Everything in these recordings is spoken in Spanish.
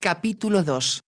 Capítulo 2.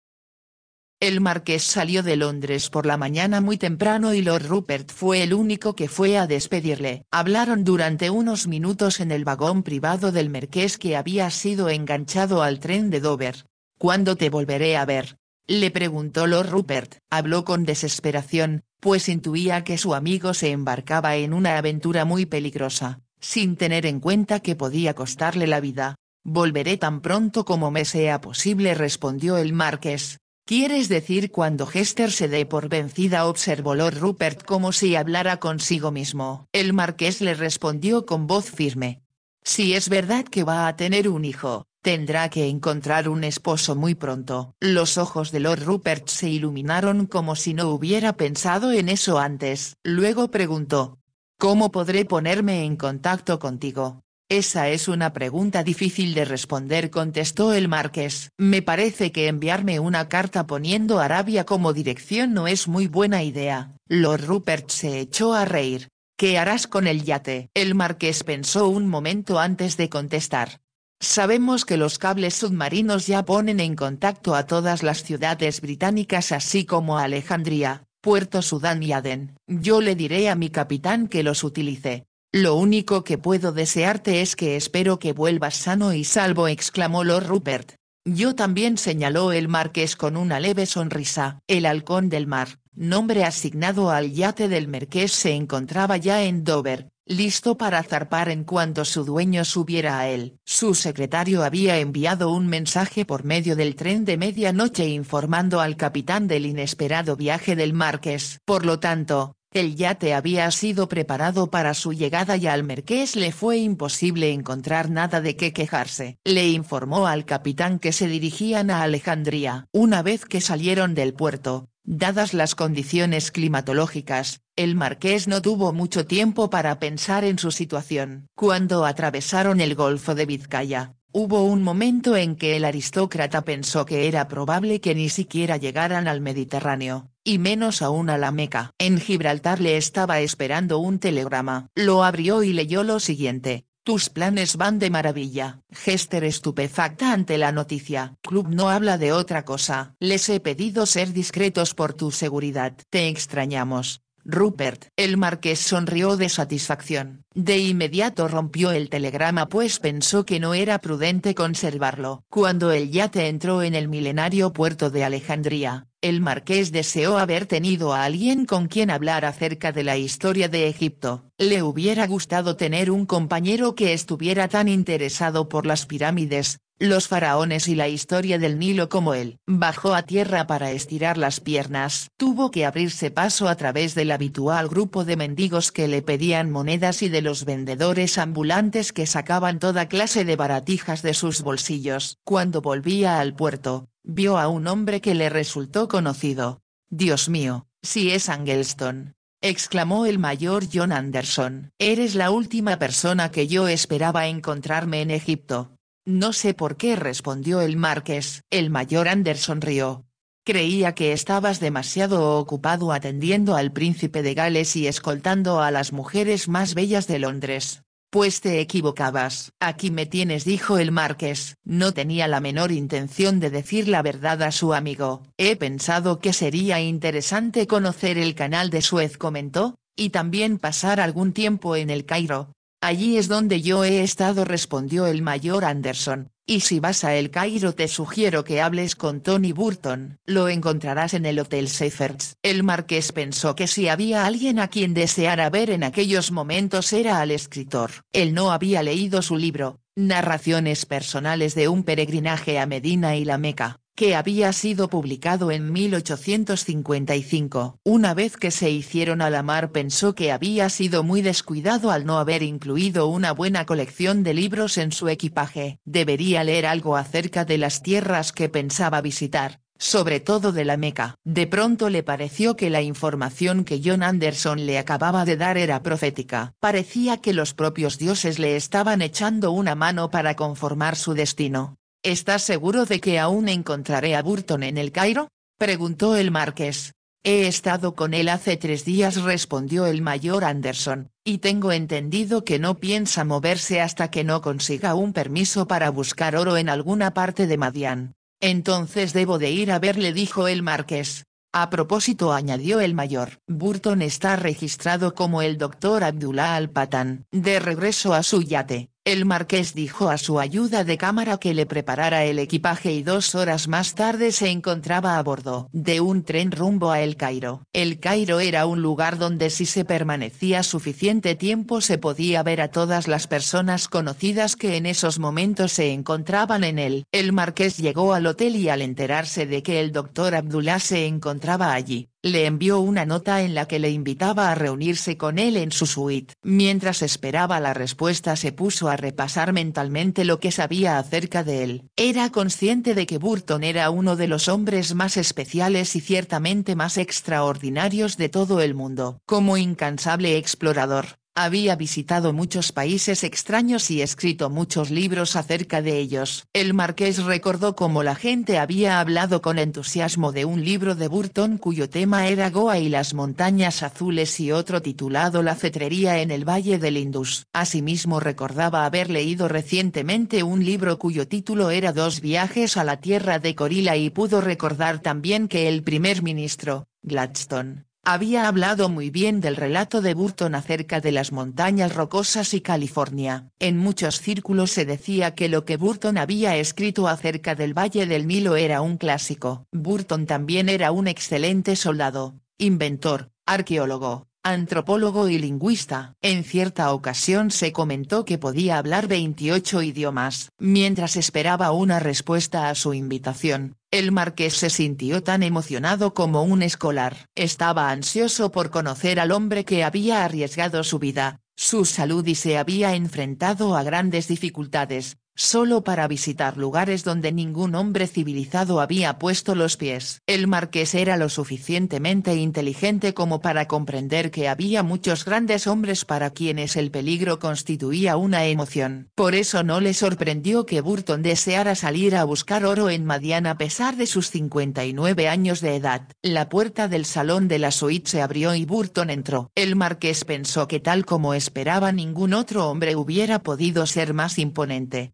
El marqués salió de Londres por la mañana muy temprano y Lord Rupert fue el único que fue a despedirle. Hablaron durante unos minutos en el vagón privado del marqués que había sido enganchado al tren de Dover. ¿Cuándo te volveré a ver? le preguntó Lord Rupert. Habló con desesperación, pues intuía que su amigo se embarcaba en una aventura muy peligrosa, sin tener en cuenta que podía costarle la vida. Volveré tan pronto como me sea posible respondió el marqués. ¿Quieres decir cuando Hester se dé por vencida? observó Lord Rupert como si hablara consigo mismo. El marqués le respondió con voz firme. Si es verdad que va a tener un hijo, tendrá que encontrar un esposo muy pronto. Los ojos de Lord Rupert se iluminaron como si no hubiera pensado en eso antes. Luego preguntó. ¿Cómo podré ponerme en contacto contigo? Esa es una pregunta difícil de responder contestó el marqués. Me parece que enviarme una carta poniendo Arabia como dirección no es muy buena idea. Lord Rupert se echó a reír. ¿Qué harás con el yate? El marqués pensó un momento antes de contestar. Sabemos que los cables submarinos ya ponen en contacto a todas las ciudades británicas así como a Alejandría, Puerto Sudán y Aden. Yo le diré a mi capitán que los utilice. Lo único que puedo desearte es que espero que vuelvas sano y salvo, exclamó Lord Rupert. Yo también señaló el marqués con una leve sonrisa. El halcón del mar, nombre asignado al yate del marqués, se encontraba ya en Dover, listo para zarpar en cuanto su dueño subiera a él. Su secretario había enviado un mensaje por medio del tren de medianoche informando al capitán del inesperado viaje del marqués. Por lo tanto, el yate había sido preparado para su llegada y al marqués le fue imposible encontrar nada de qué quejarse. Le informó al capitán que se dirigían a Alejandría. Una vez que salieron del puerto, dadas las condiciones climatológicas, el marqués no tuvo mucho tiempo para pensar en su situación. Cuando atravesaron el Golfo de Vizcaya, Hubo un momento en que el aristócrata pensó que era probable que ni siquiera llegaran al Mediterráneo, y menos aún a la Meca. En Gibraltar le estaba esperando un telegrama. Lo abrió y leyó lo siguiente. Tus planes van de maravilla. Gester estupefacta ante la noticia. Club no habla de otra cosa. Les he pedido ser discretos por tu seguridad. Te extrañamos. Rupert. El marqués sonrió de satisfacción. De inmediato rompió el telegrama pues pensó que no era prudente conservarlo. Cuando el yate entró en el milenario puerto de Alejandría, el marqués deseó haber tenido a alguien con quien hablar acerca de la historia de Egipto. Le hubiera gustado tener un compañero que estuviera tan interesado por las pirámides, los faraones y la historia del Nilo como él. Bajó a tierra para estirar las piernas. Tuvo que abrirse paso a través del habitual grupo de mendigos que le pedían monedas y de los vendedores ambulantes que sacaban toda clase de baratijas de sus bolsillos. Cuando volvía al puerto, vio a un hombre que le resultó conocido. Dios mío, si es Angelston exclamó el mayor John Anderson. Eres la última persona que yo esperaba encontrarme en Egipto. No sé por qué respondió el marqués. El mayor Anderson rió. Creía que estabas demasiado ocupado atendiendo al príncipe de Gales y escoltando a las mujeres más bellas de Londres. Pues te equivocabas. Aquí me tienes, dijo el marqués. No tenía la menor intención de decir la verdad a su amigo. He pensado que sería interesante conocer el canal de Suez, comentó, y también pasar algún tiempo en el Cairo, Allí es donde yo he estado respondió el mayor Anderson, y si vas a El Cairo te sugiero que hables con Tony Burton. Lo encontrarás en el Hotel Seifertz. El marqués pensó que si había alguien a quien deseara ver en aquellos momentos era al escritor. Él no había leído su libro, Narraciones personales de un peregrinaje a Medina y la Meca, que había sido publicado en 1855. Una vez que se hicieron a la mar pensó que había sido muy descuidado al no haber incluido una buena colección de libros en su equipaje. Debería leer algo acerca de las tierras que pensaba visitar, sobre todo de la Meca. De pronto le pareció que la información que John Anderson le acababa de dar era profética. Parecía que los propios dioses le estaban echando una mano para conformar su destino. ¿Estás seguro de que aún encontraré a Burton en el Cairo? preguntó el marqués. He estado con él hace tres días, respondió el mayor Anderson, y tengo entendido que no piensa moverse hasta que no consiga un permiso para buscar oro en alguna parte de Madián. Entonces debo de ir a verle, dijo el marqués. A propósito, añadió el mayor, Burton está registrado como el doctor Abdullah Al-Patan, de regreso a su yate. El marqués dijo a su ayuda de cámara que le preparara el equipaje y dos horas más tarde se encontraba a bordo de un tren rumbo a El Cairo. El Cairo era un lugar donde si se permanecía suficiente tiempo se podía ver a todas las personas conocidas que en esos momentos se encontraban en él. El marqués llegó al hotel y al enterarse de que el doctor Abdullah se encontraba allí, le envió una nota en la que le invitaba a reunirse con él en su suite. Mientras esperaba la respuesta se puso a repasar mentalmente lo que sabía acerca de él. Era consciente de que Burton era uno de los hombres más especiales y ciertamente más extraordinarios de todo el mundo. Como incansable explorador, había visitado muchos países extraños y escrito muchos libros acerca de ellos. El marqués recordó cómo la gente había hablado con entusiasmo de un libro de Burton cuyo tema era Goa y las montañas azules y otro titulado La cetrería en el Valle del Indus. Asimismo recordaba haber leído recientemente un libro cuyo título era Dos viajes a la tierra de Corila y pudo recordar también que el primer ministro, Gladstone, había hablado muy bien del relato de Burton acerca de las montañas rocosas y California. En muchos círculos se decía que lo que Burton había escrito acerca del Valle del Milo era un clásico. Burton también era un excelente soldado, inventor, arqueólogo, antropólogo y lingüista. En cierta ocasión se comentó que podía hablar 28 idiomas. Mientras esperaba una respuesta a su invitación, el marqués se sintió tan emocionado como un escolar. Estaba ansioso por conocer al hombre que había arriesgado su vida, su salud y se había enfrentado a grandes dificultades, solo para visitar lugares donde ningún hombre civilizado había puesto los pies. El marqués era lo suficientemente inteligente como para comprender que había muchos grandes hombres para quienes el peligro constituía una emoción. Por eso no le sorprendió que Burton deseara salir a buscar oro en Madiana a pesar de sus 59 años de edad. La puerta del salón de la suite se abrió y Burton entró. El marqués pensó que tal como esperaba ningún otro hombre hubiera podido ser más imponente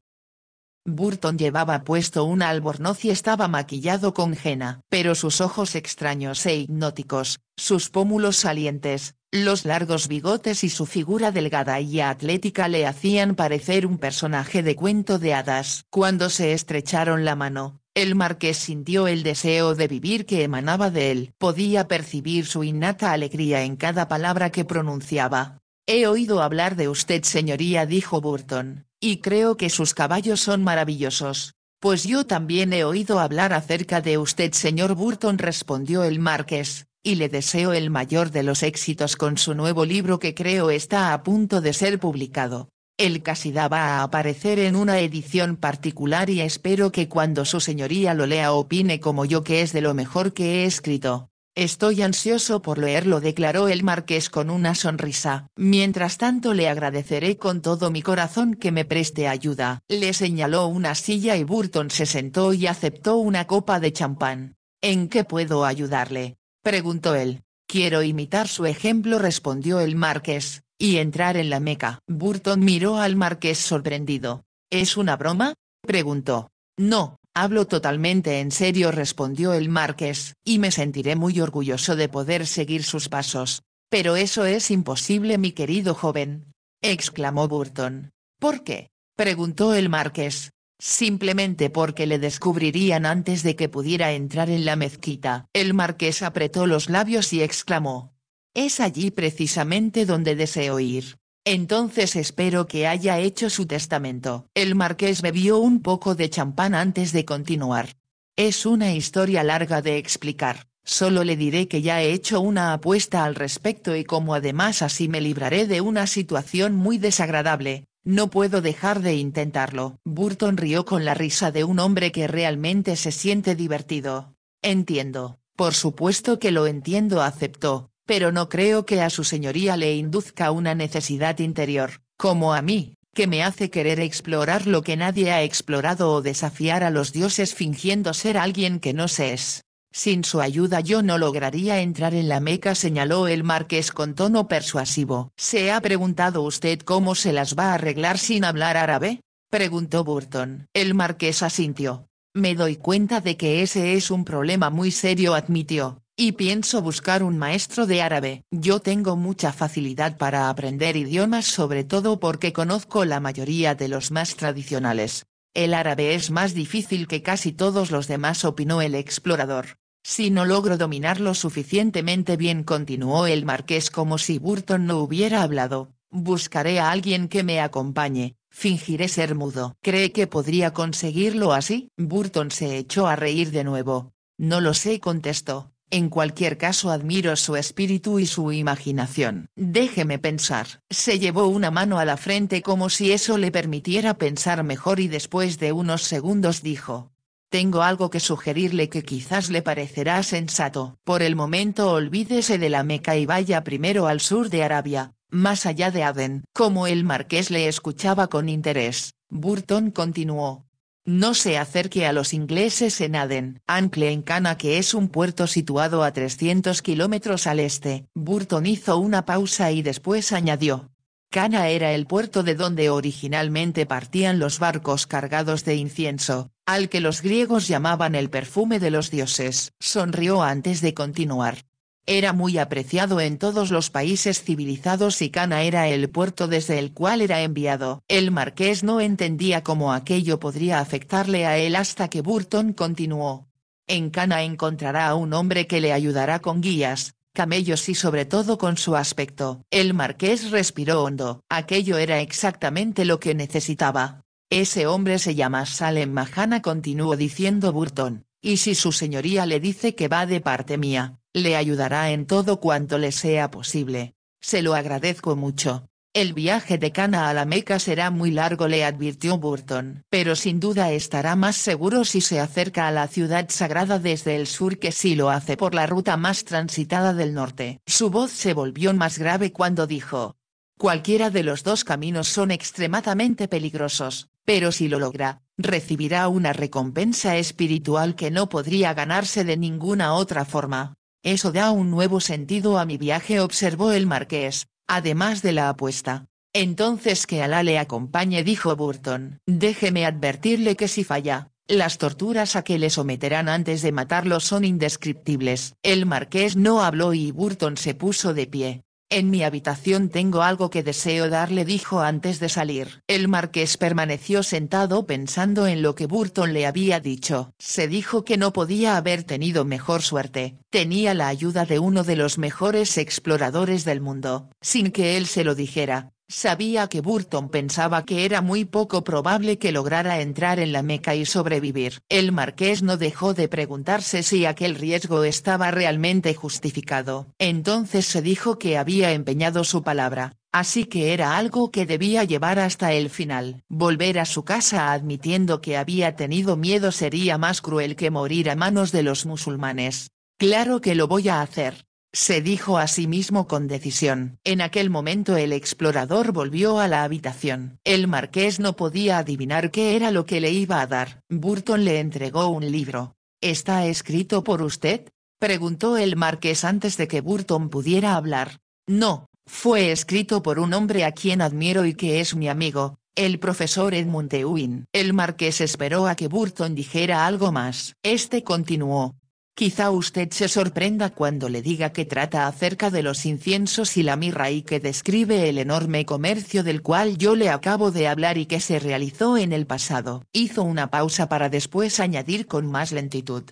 Burton llevaba puesto un albornoz y estaba maquillado con jena. pero sus ojos extraños e hipnóticos, sus pómulos salientes, los largos bigotes y su figura delgada y atlética le hacían parecer un personaje de cuento de hadas. Cuando se estrecharon la mano, el marqués sintió el deseo de vivir que emanaba de él. Podía percibir su innata alegría en cada palabra que pronunciaba. He oído hablar de usted, señoría, dijo Burton. Y creo que sus caballos son maravillosos. Pues yo también he oído hablar acerca de usted, señor Burton, respondió el marqués, y le deseo el mayor de los éxitos con su nuevo libro que creo está a punto de ser publicado. El Casida va a aparecer en una edición particular y espero que cuando su señoría lo lea opine como yo que es de lo mejor que he escrito. Estoy ansioso por leerlo, declaró el marqués con una sonrisa. Mientras tanto le agradeceré con todo mi corazón que me preste ayuda. Le señaló una silla y Burton se sentó y aceptó una copa de champán. ¿En qué puedo ayudarle? preguntó él. Quiero imitar su ejemplo, respondió el marqués, y entrar en la Meca. Burton miró al marqués sorprendido. ¿Es una broma? preguntó. No, Hablo totalmente en serio respondió el marqués, y me sentiré muy orgulloso de poder seguir sus pasos. Pero eso es imposible mi querido joven. exclamó Burton. ¿Por qué? preguntó el marqués. Simplemente porque le descubrirían antes de que pudiera entrar en la mezquita. El marqués apretó los labios y exclamó. Es allí precisamente donde deseo ir. Entonces espero que haya hecho su testamento. El marqués bebió un poco de champán antes de continuar. Es una historia larga de explicar. Solo le diré que ya he hecho una apuesta al respecto y como además así me libraré de una situación muy desagradable, no puedo dejar de intentarlo. Burton rió con la risa de un hombre que realmente se siente divertido. Entiendo, por supuesto que lo entiendo, aceptó pero no creo que a su señoría le induzca una necesidad interior, como a mí, que me hace querer explorar lo que nadie ha explorado o desafiar a los dioses fingiendo ser alguien que no se es. Sin su ayuda yo no lograría entrar en la Meca, señaló el marqués con tono persuasivo. ¿Se ha preguntado usted cómo se las va a arreglar sin hablar árabe? preguntó Burton. El marqués asintió. Me doy cuenta de que ese es un problema muy serio, admitió. Y pienso buscar un maestro de árabe. Yo tengo mucha facilidad para aprender idiomas sobre todo porque conozco la mayoría de los más tradicionales. El árabe es más difícil que casi todos los demás, opinó el explorador. Si no logro dominarlo suficientemente bien, continuó el marqués como si Burton no hubiera hablado, buscaré a alguien que me acompañe, fingiré ser mudo. ¿Cree que podría conseguirlo así? Burton se echó a reír de nuevo. No lo sé, contestó. En cualquier caso admiro su espíritu y su imaginación. Déjeme pensar. Se llevó una mano a la frente como si eso le permitiera pensar mejor y después de unos segundos dijo. Tengo algo que sugerirle que quizás le parecerá sensato. Por el momento olvídese de la Meca y vaya primero al sur de Arabia, más allá de Aden. Como el marqués le escuchaba con interés, Burton continuó. No se acerque a los ingleses en Aden. Ancle en Cana que es un puerto situado a 300 kilómetros al este. Burton hizo una pausa y después añadió. Cana era el puerto de donde originalmente partían los barcos cargados de incienso, al que los griegos llamaban el perfume de los dioses. Sonrió antes de continuar. Era muy apreciado en todos los países civilizados y Cana era el puerto desde el cual era enviado. El marqués no entendía cómo aquello podría afectarle a él hasta que Burton continuó. En Cana encontrará a un hombre que le ayudará con guías, camellos y sobre todo con su aspecto. El marqués respiró hondo. Aquello era exactamente lo que necesitaba. Ese hombre se llama Salem Mahana continuó diciendo Burton y si su señoría le dice que va de parte mía, le ayudará en todo cuanto le sea posible. Se lo agradezco mucho. El viaje de Cana a la Meca será muy largo, le advirtió Burton, pero sin duda estará más seguro si se acerca a la ciudad sagrada desde el sur que si lo hace por la ruta más transitada del norte. Su voz se volvió más grave cuando dijo, Cualquiera de los dos caminos son extremadamente peligrosos, pero si lo logra, recibirá una recompensa espiritual que no podría ganarse de ninguna otra forma. Eso da un nuevo sentido a mi viaje, observó el marqués, además de la apuesta. Entonces que Alá le acompañe, dijo Burton. Déjeme advertirle que si falla, las torturas a que le someterán antes de matarlo son indescriptibles. El marqués no habló y Burton se puso de pie. En mi habitación tengo algo que deseo darle, dijo antes de salir. El marqués permaneció sentado pensando en lo que Burton le había dicho. Se dijo que no podía haber tenido mejor suerte. Tenía la ayuda de uno de los mejores exploradores del mundo, sin que él se lo dijera. Sabía que Burton pensaba que era muy poco probable que lograra entrar en la Meca y sobrevivir. El marqués no dejó de preguntarse si aquel riesgo estaba realmente justificado. Entonces se dijo que había empeñado su palabra, así que era algo que debía llevar hasta el final. Volver a su casa admitiendo que había tenido miedo sería más cruel que morir a manos de los musulmanes. Claro que lo voy a hacer, se dijo a sí mismo con decisión. En aquel momento el explorador volvió a la habitación. El marqués no podía adivinar qué era lo que le iba a dar. Burton le entregó un libro. ¿Está escrito por usted? preguntó el marqués antes de que Burton pudiera hablar. No, fue escrito por un hombre a quien admiro y que es mi amigo, el profesor Edmund Ewing. El marqués esperó a que Burton dijera algo más. Este continuó, Quizá usted se sorprenda cuando le diga que trata acerca de los inciensos y la mirra y que describe el enorme comercio del cual yo le acabo de hablar y que se realizó en el pasado. Hizo una pausa para después añadir con más lentitud.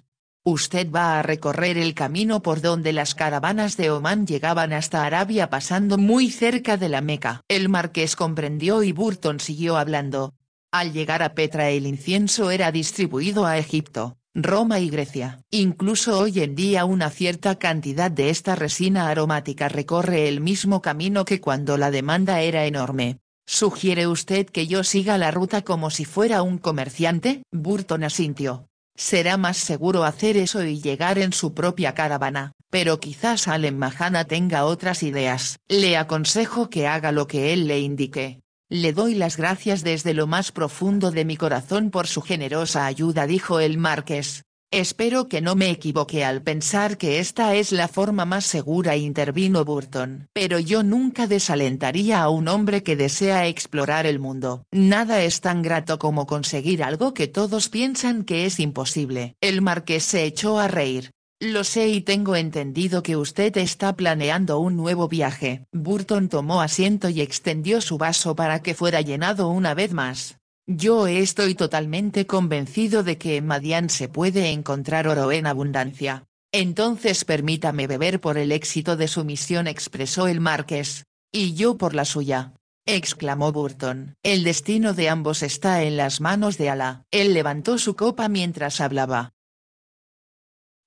Usted va a recorrer el camino por donde las caravanas de Omán llegaban hasta Arabia pasando muy cerca de la Meca. El marqués comprendió y Burton siguió hablando. Al llegar a Petra el incienso era distribuido a Egipto Roma y Grecia. Incluso hoy en día una cierta cantidad de esta resina aromática recorre el mismo camino que cuando la demanda era enorme. ¿Sugiere usted que yo siga la ruta como si fuera un comerciante? Burton asintió. Será más seguro hacer eso y llegar en su propia caravana, pero quizás Allen Mahana tenga otras ideas. Le aconsejo que haga lo que él le indique, le doy las gracias desde lo más profundo de mi corazón por su generosa ayuda, dijo el marqués. Espero que no me equivoque al pensar que esta es la forma más segura, intervino Burton. Pero yo nunca desalentaría a un hombre que desea explorar el mundo. Nada es tan grato como conseguir algo que todos piensan que es imposible. El marqués se echó a reír. Lo sé y tengo entendido que usted está planeando un nuevo viaje. Burton tomó asiento y extendió su vaso para que fuera llenado una vez más. Yo estoy totalmente convencido de que en Madian se puede encontrar oro en abundancia. Entonces permítame beber por el éxito de su misión, expresó el marqués. Y yo por la suya exclamó Burton. El destino de ambos está en las manos de Ala. Él levantó su copa mientras hablaba.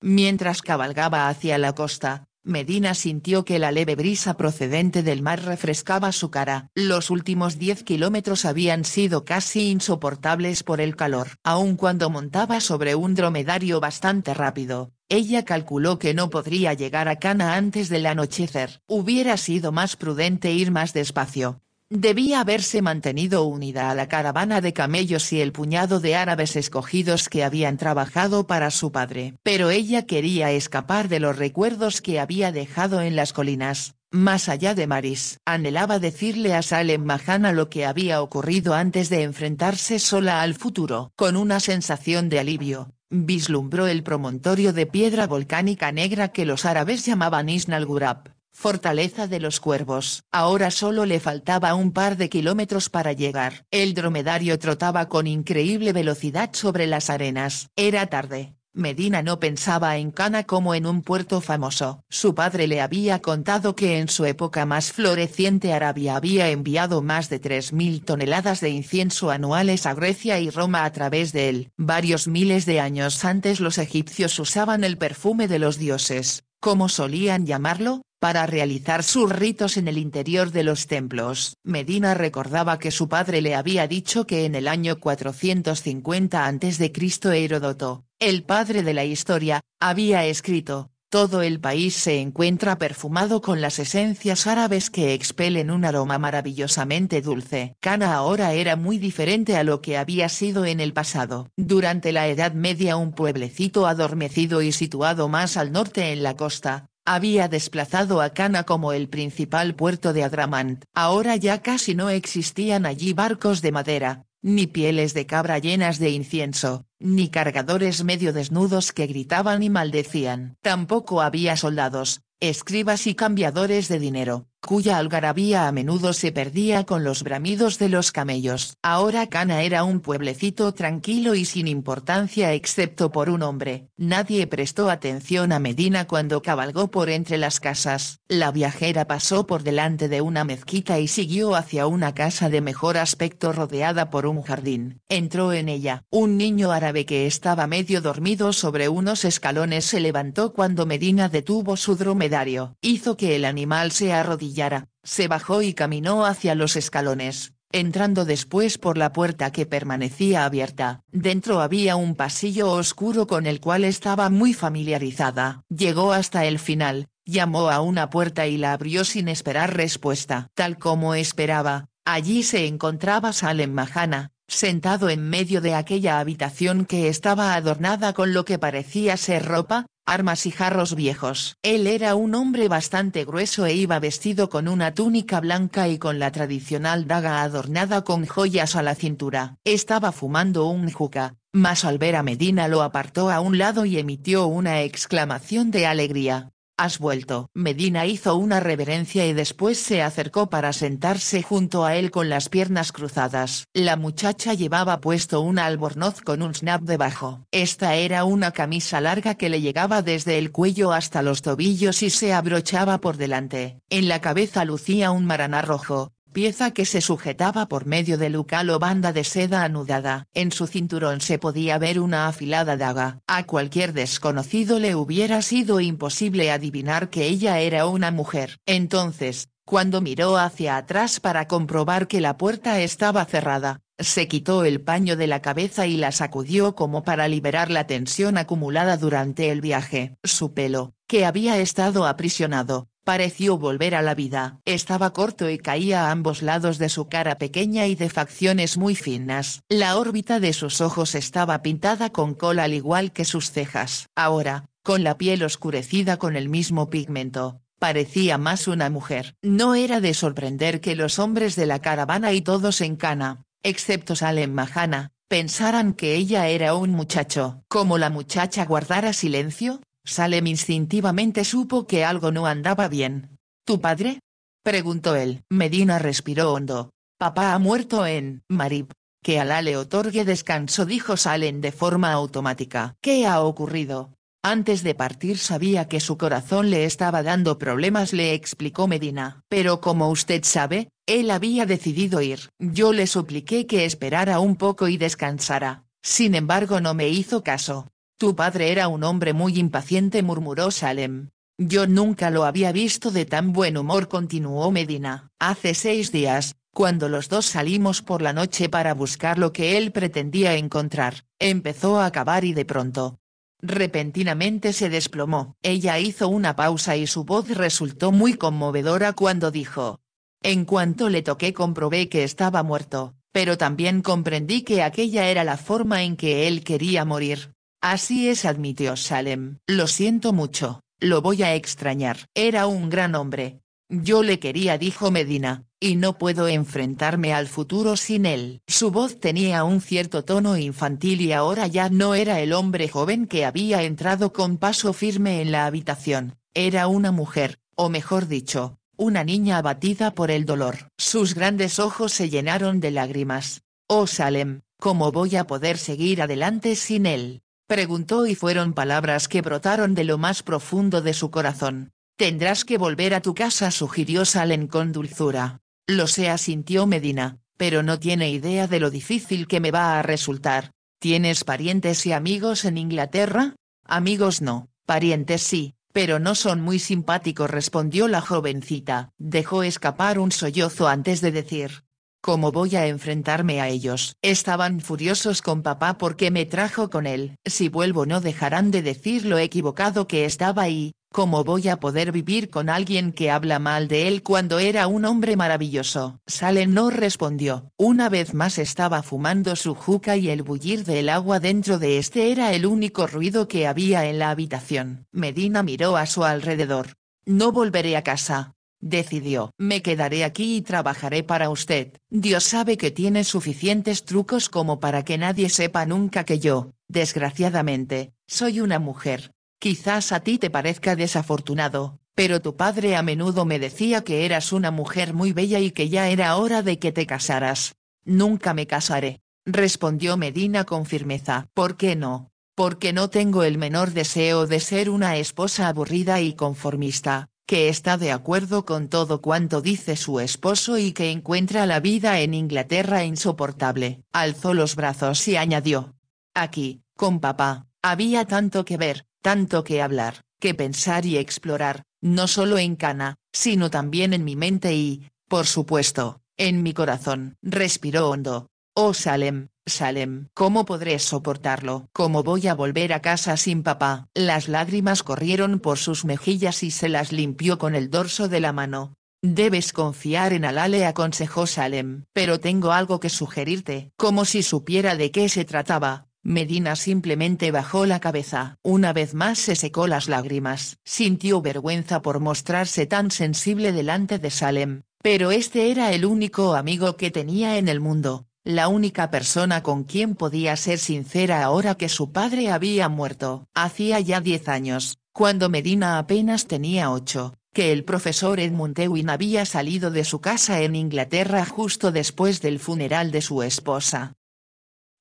Mientras cabalgaba hacia la costa, Medina sintió que la leve brisa procedente del mar refrescaba su cara. Los últimos 10 kilómetros habían sido casi insoportables por el calor. Aun cuando montaba sobre un dromedario bastante rápido, ella calculó que no podría llegar a Cana antes del anochecer. Hubiera sido más prudente ir más despacio. Debía haberse mantenido unida a la caravana de camellos y el puñado de árabes escogidos que habían trabajado para su padre. Pero ella quería escapar de los recuerdos que había dejado en las colinas, más allá de Maris. Anhelaba decirle a Salem Mahana lo que había ocurrido antes de enfrentarse sola al futuro. Con una sensación de alivio, vislumbró el promontorio de piedra volcánica negra que los árabes llamaban Isnal Gurab fortaleza de los cuervos. Ahora solo le faltaba un par de kilómetros para llegar. El dromedario trotaba con increíble velocidad sobre las arenas. Era tarde. Medina no pensaba en Cana como en un puerto famoso. Su padre le había contado que en su época más floreciente Arabia había enviado más de 3.000 toneladas de incienso anuales a Grecia y Roma a través de él. Varios miles de años antes los egipcios usaban el perfume de los dioses, como solían llamarlo, para realizar sus ritos en el interior de los templos. Medina recordaba que su padre le había dicho que en el año 450 a.C. Heródoto, el padre de la historia, había escrito, todo el país se encuentra perfumado con las esencias árabes que expelen un aroma maravillosamente dulce. Cana ahora era muy diferente a lo que había sido en el pasado. Durante la Edad Media un pueblecito adormecido y situado más al norte en la costa, había desplazado a Cana como el principal puerto de Adramant. Ahora ya casi no existían allí barcos de madera, ni pieles de cabra llenas de incienso, ni cargadores medio desnudos que gritaban y maldecían. Tampoco había soldados, escribas y cambiadores de dinero, cuya algarabía a menudo se perdía con los bramidos de los camellos. Ahora Cana era un pueblecito tranquilo y sin importancia excepto por un hombre. Nadie prestó atención a Medina cuando cabalgó por entre las casas. La viajera pasó por delante de una mezquita y siguió hacia una casa de mejor aspecto rodeada por un jardín. Entró en ella. Un niño árabe que estaba medio dormido sobre unos escalones se levantó cuando Medina detuvo su dromedario. Hizo que el animal se arrodillara Yara, se bajó y caminó hacia los escalones, entrando después por la puerta que permanecía abierta. Dentro había un pasillo oscuro con el cual estaba muy familiarizada. Llegó hasta el final, llamó a una puerta y la abrió sin esperar respuesta. Tal como esperaba, allí se encontraba Salem Mahana, sentado en medio de aquella habitación que estaba adornada con lo que parecía ser ropa, armas y jarros viejos. Él era un hombre bastante grueso e iba vestido con una túnica blanca y con la tradicional daga adornada con joyas a la cintura. Estaba fumando un juca, mas al ver a Medina lo apartó a un lado y emitió una exclamación de alegría. Has vuelto. Medina hizo una reverencia y después se acercó para sentarse junto a él con las piernas cruzadas. La muchacha llevaba puesto un albornoz con un snap debajo. Esta era una camisa larga que le llegaba desde el cuello hasta los tobillos y se abrochaba por delante. En la cabeza lucía un maraná rojo, pieza que se sujetaba por medio de lucal o banda de seda anudada. En su cinturón se podía ver una afilada daga. A cualquier desconocido le hubiera sido imposible adivinar que ella era una mujer. Entonces, cuando miró hacia atrás para comprobar que la puerta estaba cerrada, se quitó el paño de la cabeza y la sacudió como para liberar la tensión acumulada durante el viaje. Su pelo, que había estado aprisionado, Pareció volver a la vida. Estaba corto y caía a ambos lados de su cara pequeña y de facciones muy finas. La órbita de sus ojos estaba pintada con cola al igual que sus cejas. Ahora, con la piel oscurecida con el mismo pigmento, parecía más una mujer. No era de sorprender que los hombres de la caravana y todos en Cana, excepto Salem Mahana, pensaran que ella era un muchacho. Como la muchacha guardara silencio, Salem instintivamente supo que algo no andaba bien. ¿Tu padre? preguntó él. Medina respiró hondo. Papá ha muerto en Marib. Que Alá le otorgue descanso, dijo Salem de forma automática. ¿Qué ha ocurrido? Antes de partir sabía que su corazón le estaba dando problemas, le explicó Medina. Pero como usted sabe, él había decidido ir. Yo le supliqué que esperara un poco y descansara. Sin embargo, no me hizo caso. Tu padre era un hombre muy impaciente, murmuró Salem. Yo nunca lo había visto de tan buen humor, continuó Medina. Hace seis días, cuando los dos salimos por la noche para buscar lo que él pretendía encontrar, empezó a acabar y de pronto. Repentinamente se desplomó. Ella hizo una pausa y su voz resultó muy conmovedora cuando dijo. En cuanto le toqué comprobé que estaba muerto, pero también comprendí que aquella era la forma en que él quería morir. Así es, admitió Salem. Lo siento mucho, lo voy a extrañar. Era un gran hombre. Yo le quería, dijo Medina, y no puedo enfrentarme al futuro sin él. Su voz tenía un cierto tono infantil y ahora ya no era el hombre joven que había entrado con paso firme en la habitación, era una mujer, o mejor dicho, una niña abatida por el dolor. Sus grandes ojos se llenaron de lágrimas. Oh Salem, ¿cómo voy a poder seguir adelante sin él? Preguntó y fueron palabras que brotaron de lo más profundo de su corazón. Tendrás que volver a tu casa, sugirió Salen con dulzura. Lo sé, sintió Medina, pero no tiene idea de lo difícil que me va a resultar. ¿Tienes parientes y amigos en Inglaterra? Amigos no, parientes sí, pero no son muy simpáticos, respondió la jovencita. Dejó escapar un sollozo antes de decir, ¿Cómo voy a enfrentarme a ellos? Estaban furiosos con papá porque me trajo con él. Si vuelvo no dejarán de decir lo equivocado que estaba ahí. ¿cómo voy a poder vivir con alguien que habla mal de él cuando era un hombre maravilloso? Salen no respondió. Una vez más estaba fumando su juca y el bullir del agua dentro de este era el único ruido que había en la habitación. Medina miró a su alrededor. No volveré a casa, Decidió, me quedaré aquí y trabajaré para usted. Dios sabe que tiene suficientes trucos como para que nadie sepa nunca que yo, desgraciadamente, soy una mujer. Quizás a ti te parezca desafortunado, pero tu padre a menudo me decía que eras una mujer muy bella y que ya era hora de que te casaras. Nunca me casaré, respondió Medina con firmeza. ¿Por qué no? Porque no tengo el menor deseo de ser una esposa aburrida y conformista que está de acuerdo con todo cuanto dice su esposo y que encuentra la vida en Inglaterra insoportable. Alzó los brazos y añadió. Aquí, con papá, había tanto que ver, tanto que hablar, que pensar y explorar, no solo en Cana, sino también en mi mente y, por supuesto, en mi corazón. Respiró hondo. Oh Salem, Salem, ¿cómo podré soportarlo? ¿Cómo voy a volver a casa sin papá? Las lágrimas corrieron por sus mejillas y se las limpió con el dorso de la mano. Debes confiar en Alá le aconsejó Salem. Pero tengo algo que sugerirte. Como si supiera de qué se trataba, Medina simplemente bajó la cabeza. Una vez más se secó las lágrimas. Sintió vergüenza por mostrarse tan sensible delante de Salem. Pero este era el único amigo que tenía en el mundo la única persona con quien podía ser sincera ahora que su padre había muerto. Hacía ya diez años, cuando Medina apenas tenía ocho, que el profesor Edmund Ewin había salido de su casa en Inglaterra justo después del funeral de su esposa.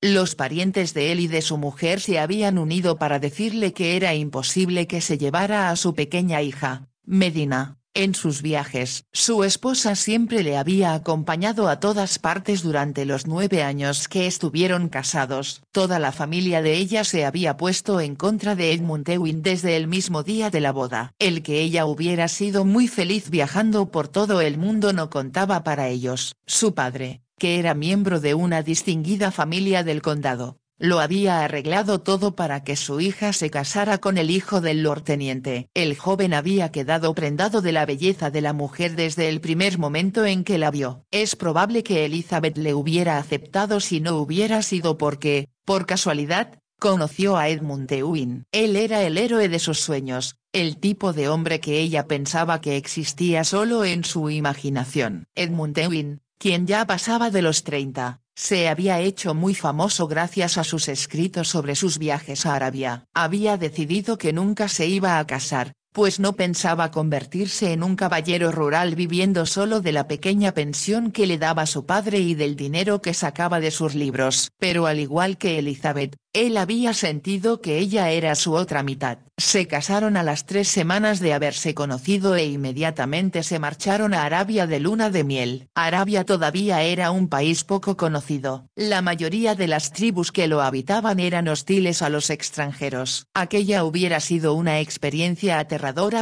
Los parientes de él y de su mujer se habían unido para decirle que era imposible que se llevara a su pequeña hija, Medina, en sus viajes, su esposa siempre le había acompañado a todas partes durante los nueve años que estuvieron casados. Toda la familia de ella se había puesto en contra de Edmund Ewing desde el mismo día de la boda. El que ella hubiera sido muy feliz viajando por todo el mundo no contaba para ellos. Su padre, que era miembro de una distinguida familia del condado, lo había arreglado todo para que su hija se casara con el hijo del Lord Teniente. El joven había quedado prendado de la belleza de la mujer desde el primer momento en que la vio. Es probable que Elizabeth le hubiera aceptado si no hubiera sido porque, por casualidad, conoció a Edmund Dewin. Él era el héroe de sus sueños, el tipo de hombre que ella pensaba que existía solo en su imaginación. Edmund Dewin, quien ya pasaba de los 30, se había hecho muy famoso gracias a sus escritos sobre sus viajes a Arabia. Había decidido que nunca se iba a casar, pues no pensaba convertirse en un caballero rural viviendo solo de la pequeña pensión que le daba su padre y del dinero que sacaba de sus libros. Pero al igual que Elizabeth, él había sentido que ella era su otra mitad. Se casaron a las tres semanas de haberse conocido e inmediatamente se marcharon a Arabia de luna de miel. Arabia todavía era un país poco conocido. La mayoría de las tribus que lo habitaban eran hostiles a los extranjeros. Aquella hubiera sido una experiencia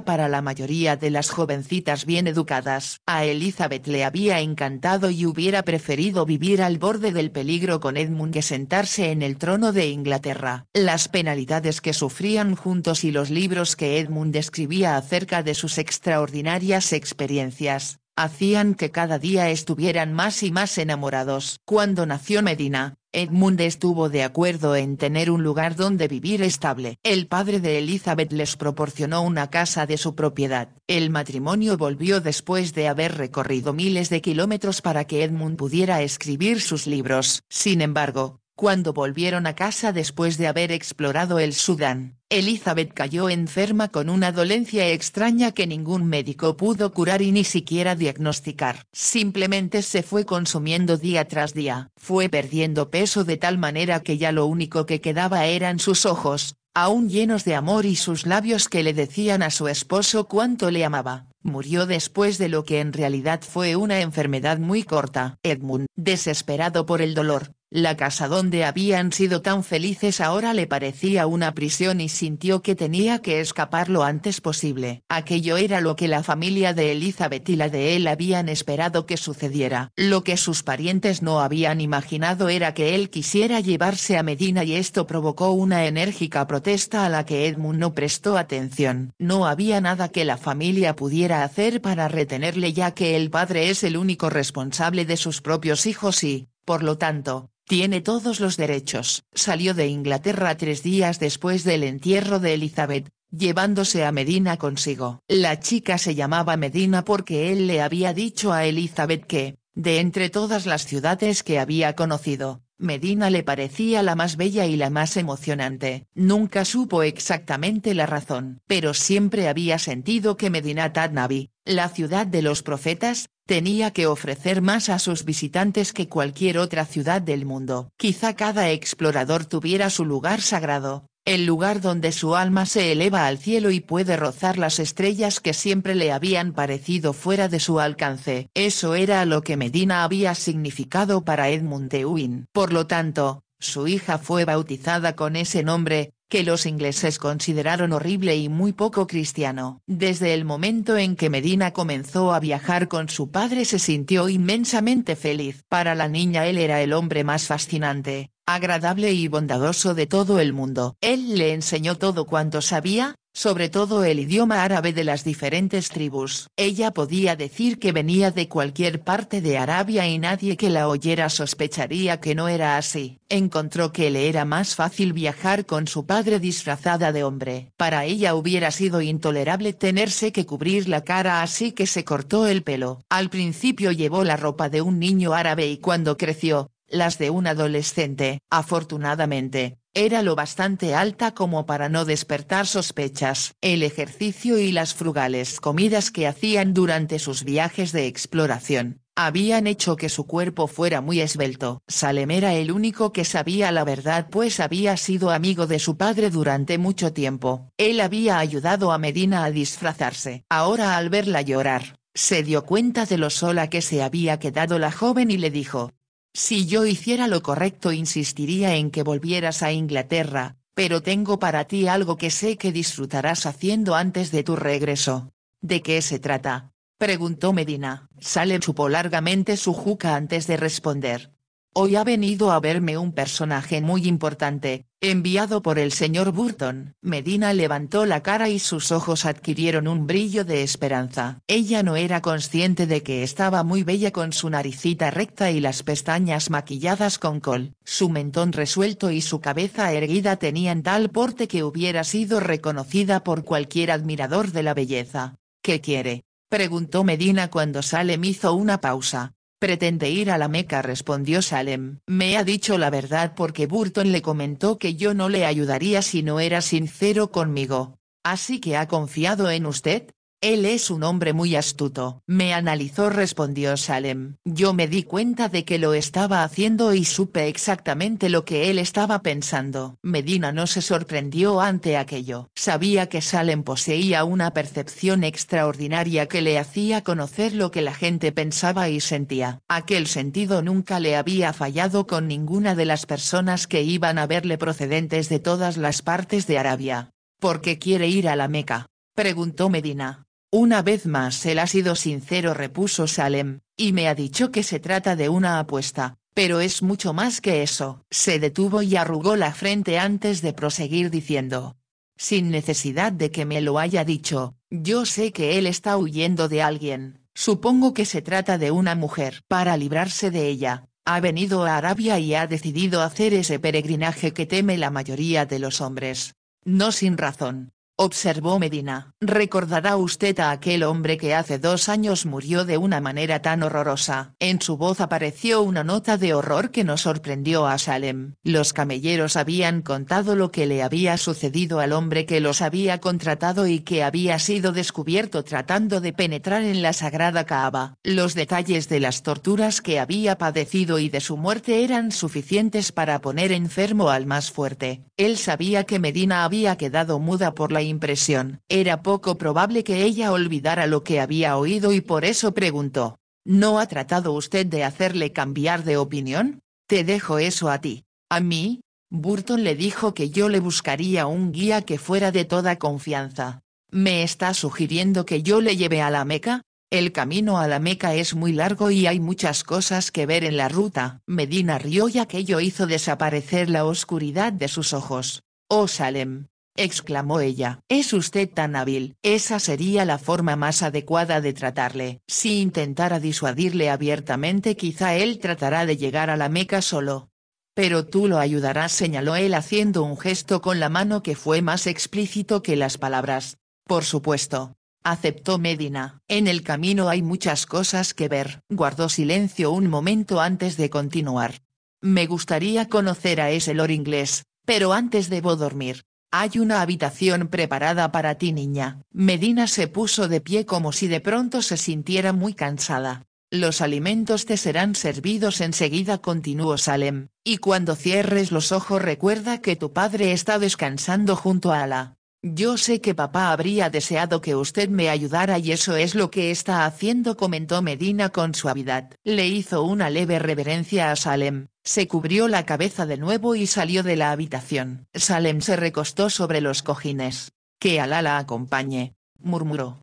para la mayoría de las jovencitas bien educadas. A Elizabeth le había encantado y hubiera preferido vivir al borde del peligro con Edmund que sentarse en el trono de Inglaterra. Las penalidades que sufrían juntos y los libros que Edmund escribía acerca de sus extraordinarias experiencias, hacían que cada día estuvieran más y más enamorados. Cuando nació Medina, Edmund estuvo de acuerdo en tener un lugar donde vivir estable. El padre de Elizabeth les proporcionó una casa de su propiedad. El matrimonio volvió después de haber recorrido miles de kilómetros para que Edmund pudiera escribir sus libros. Sin embargo, cuando volvieron a casa después de haber explorado el Sudán, Elizabeth cayó enferma con una dolencia extraña que ningún médico pudo curar y ni siquiera diagnosticar. Simplemente se fue consumiendo día tras día. Fue perdiendo peso de tal manera que ya lo único que quedaba eran sus ojos, aún llenos de amor y sus labios que le decían a su esposo cuánto le amaba. Murió después de lo que en realidad fue una enfermedad muy corta. Edmund, desesperado por el dolor, la casa donde habían sido tan felices ahora le parecía una prisión y sintió que tenía que escapar lo antes posible. Aquello era lo que la familia de Elizabeth y la de él habían esperado que sucediera. Lo que sus parientes no habían imaginado era que él quisiera llevarse a Medina y esto provocó una enérgica protesta a la que Edmund no prestó atención. No había nada que la familia pudiera hacer para retenerle ya que el padre es el único responsable de sus propios hijos y, por lo tanto, tiene todos los derechos. Salió de Inglaterra tres días después del entierro de Elizabeth, llevándose a Medina consigo. La chica se llamaba Medina porque él le había dicho a Elizabeth que, de entre todas las ciudades que había conocido, Medina le parecía la más bella y la más emocionante. Nunca supo exactamente la razón, pero siempre había sentido que Medina Tatnavi, la ciudad de los profetas, tenía que ofrecer más a sus visitantes que cualquier otra ciudad del mundo. Quizá cada explorador tuviera su lugar sagrado, el lugar donde su alma se eleva al cielo y puede rozar las estrellas que siempre le habían parecido fuera de su alcance. Eso era lo que Medina había significado para Edmund Dewin. Por lo tanto, su hija fue bautizada con ese nombre, que los ingleses consideraron horrible y muy poco cristiano. Desde el momento en que Medina comenzó a viajar con su padre se sintió inmensamente feliz. Para la niña él era el hombre más fascinante, agradable y bondadoso de todo el mundo. Él le enseñó todo cuanto sabía, sobre todo el idioma árabe de las diferentes tribus. Ella podía decir que venía de cualquier parte de Arabia y nadie que la oyera sospecharía que no era así. Encontró que le era más fácil viajar con su padre disfrazada de hombre. Para ella hubiera sido intolerable tenerse que cubrir la cara así que se cortó el pelo. Al principio llevó la ropa de un niño árabe y cuando creció, las de un adolescente. Afortunadamente, era lo bastante alta como para no despertar sospechas. El ejercicio y las frugales comidas que hacían durante sus viajes de exploración, habían hecho que su cuerpo fuera muy esbelto. Salem era el único que sabía la verdad pues había sido amigo de su padre durante mucho tiempo. Él había ayudado a Medina a disfrazarse. Ahora al verla llorar, se dio cuenta de lo sola que se había quedado la joven y le dijo, si yo hiciera lo correcto insistiría en que volvieras a Inglaterra, pero tengo para ti algo que sé que disfrutarás haciendo antes de tu regreso. ¿De qué se trata? Preguntó Medina. Sale chupó largamente su juca antes de responder. Hoy ha venido a verme un personaje muy importante, enviado por el señor Burton. Medina levantó la cara y sus ojos adquirieron un brillo de esperanza. Ella no era consciente de que estaba muy bella con su naricita recta y las pestañas maquilladas con col. Su mentón resuelto y su cabeza erguida tenían tal porte que hubiera sido reconocida por cualquier admirador de la belleza. ¿Qué quiere? preguntó Medina cuando Salem hizo una pausa pretende ir a la Meca respondió Salem. Me ha dicho la verdad porque Burton le comentó que yo no le ayudaría si no era sincero conmigo. Así que ha confiado en usted, él es un hombre muy astuto. Me analizó, respondió Salem. Yo me di cuenta de que lo estaba haciendo y supe exactamente lo que él estaba pensando. Medina no se sorprendió ante aquello. Sabía que Salem poseía una percepción extraordinaria que le hacía conocer lo que la gente pensaba y sentía. Aquel sentido nunca le había fallado con ninguna de las personas que iban a verle procedentes de todas las partes de Arabia. ¿Por qué quiere ir a la Meca? preguntó Medina. Una vez más él ha sido sincero repuso Salem, y me ha dicho que se trata de una apuesta, pero es mucho más que eso. Se detuvo y arrugó la frente antes de proseguir diciendo. Sin necesidad de que me lo haya dicho, yo sé que él está huyendo de alguien, supongo que se trata de una mujer. Para librarse de ella, ha venido a Arabia y ha decidido hacer ese peregrinaje que teme la mayoría de los hombres. No sin razón, observó Medina, recordará usted a aquel hombre que hace dos años murió de una manera tan horrorosa. En su voz apareció una nota de horror que nos sorprendió a Salem. Los camelleros habían contado lo que le había sucedido al hombre que los había contratado y que había sido descubierto tratando de penetrar en la sagrada Kaaba. Los detalles de las torturas que había padecido y de su muerte eran suficientes para poner enfermo al más fuerte. Él sabía que Medina había quedado muda por la impresión. Era poco probable que ella olvidara lo que había oído y por eso preguntó. ¿No ha tratado usted de hacerle cambiar de opinión? Te dejo eso a ti. ¿A mí? Burton le dijo que yo le buscaría un guía que fuera de toda confianza. ¿Me está sugiriendo que yo le lleve a la Meca? El camino a la Meca es muy largo y hay muchas cosas que ver en la ruta. Medina rió y aquello hizo desaparecer la oscuridad de sus ojos. Oh Salem, exclamó ella. Es usted tan hábil. Esa sería la forma más adecuada de tratarle. Si intentara disuadirle abiertamente quizá él tratará de llegar a la Meca solo. Pero tú lo ayudarás, señaló él haciendo un gesto con la mano que fue más explícito que las palabras. Por supuesto. Aceptó Medina. En el camino hay muchas cosas que ver. Guardó silencio un momento antes de continuar. Me gustaría conocer a ese lord inglés, pero antes debo dormir. Hay una habitación preparada para ti niña. Medina se puso de pie como si de pronto se sintiera muy cansada. Los alimentos te serán servidos enseguida, continuó Salem, y cuando cierres los ojos recuerda que tu padre está descansando junto a Ala. Yo sé que papá habría deseado que usted me ayudara y eso es lo que está haciendo, comentó Medina con suavidad. Le hizo una leve reverencia a Salem, se cubrió la cabeza de nuevo y salió de la habitación. Salem se recostó sobre los cojines. Que Alala la acompañe, murmuró.